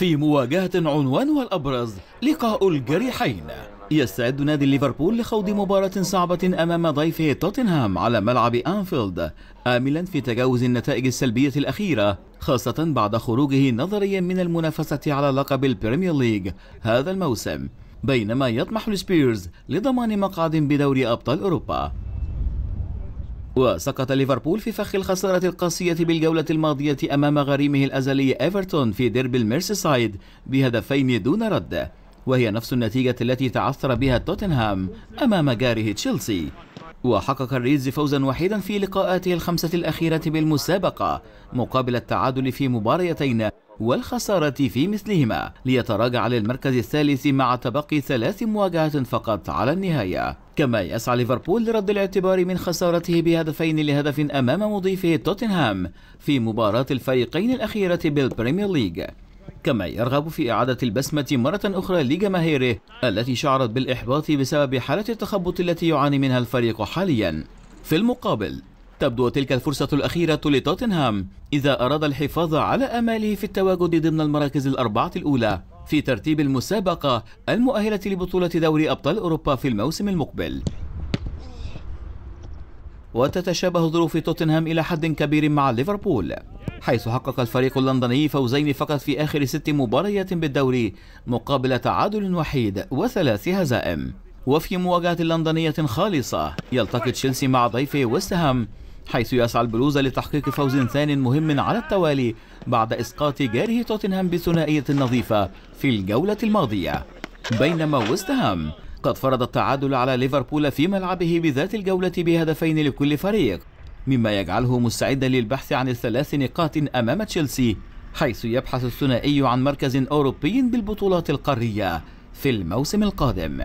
في مواجهة عنوانها الأبرز لقاء الجريحين يستعد نادي ليفربول لخوض مباراة صعبة أمام ضيفه توتنهام على ملعب أنفيلد آملا في تجاوز النتائج السلبية الأخيرة خاصة بعد خروجه نظريا من المنافسة على لقب البريمير ليج هذا الموسم بينما يطمح السبيرز لضمان مقعد بدوري أبطال أوروبا وسقط ليفربول في فخ الخسارة القاسية بالجولة الماضية أمام غريمه الأزلي إيفرتون في ديربي الميرسيسايد بهدفين دون رد وهي نفس النتيجة التي تعثر بها توتنهام أمام جاره تشيلسي وحقق الريدز فوزا وحيدا في لقاءاته الخمسة الأخيرة بالمسابقة مقابل التعادل في مباريتين والخسارة في مثلهما ليتراجع للمركز الثالث مع تبقي ثلاث مواجهات فقط على النهاية كما يسعى ليفربول لرد الاعتبار من خسارته بهدفين لهدف أمام مضيفه توتنهام في مباراة الفريقين الأخيرة بالبريمير ليج كما يرغب في إعادة البسمة مرة أخرى لجماهيره التي شعرت بالإحباط بسبب حالة التخبط التي يعاني منها الفريق حاليا في المقابل تبدو تلك الفرصة الأخيرة لتوتنهام إذا أراد الحفاظ على أماله في التواجد ضمن المراكز الأربعة الأولى في ترتيب المسابقة المؤهلة لبطولة دوري أبطال أوروبا في الموسم المقبل وتتشابه ظروف توتنهام إلى حد كبير مع ليفربول حيث حقق الفريق اللندني فوزين فقط في آخر ست مباريات بالدوري مقابل تعادل وحيد وثلاث هزائم وفي مواجهة لندنية خالصة يلتقي تشيلسي مع ضيفه وستهام حيث يسعى البلوز لتحقيق فوز ثان مهم على التوالي بعد إسقاط جاره توتنهام بثنائية نظيفة في الجولة الماضية بينما وستهام قد فرض التعادل على ليفربول في ملعبه بذات الجولة بهدفين لكل فريق مما يجعله مستعدا للبحث عن الثلاث نقاط أمام تشيلسي حيث يبحث الثنائي عن مركز أوروبي بالبطولات القارية في الموسم القادم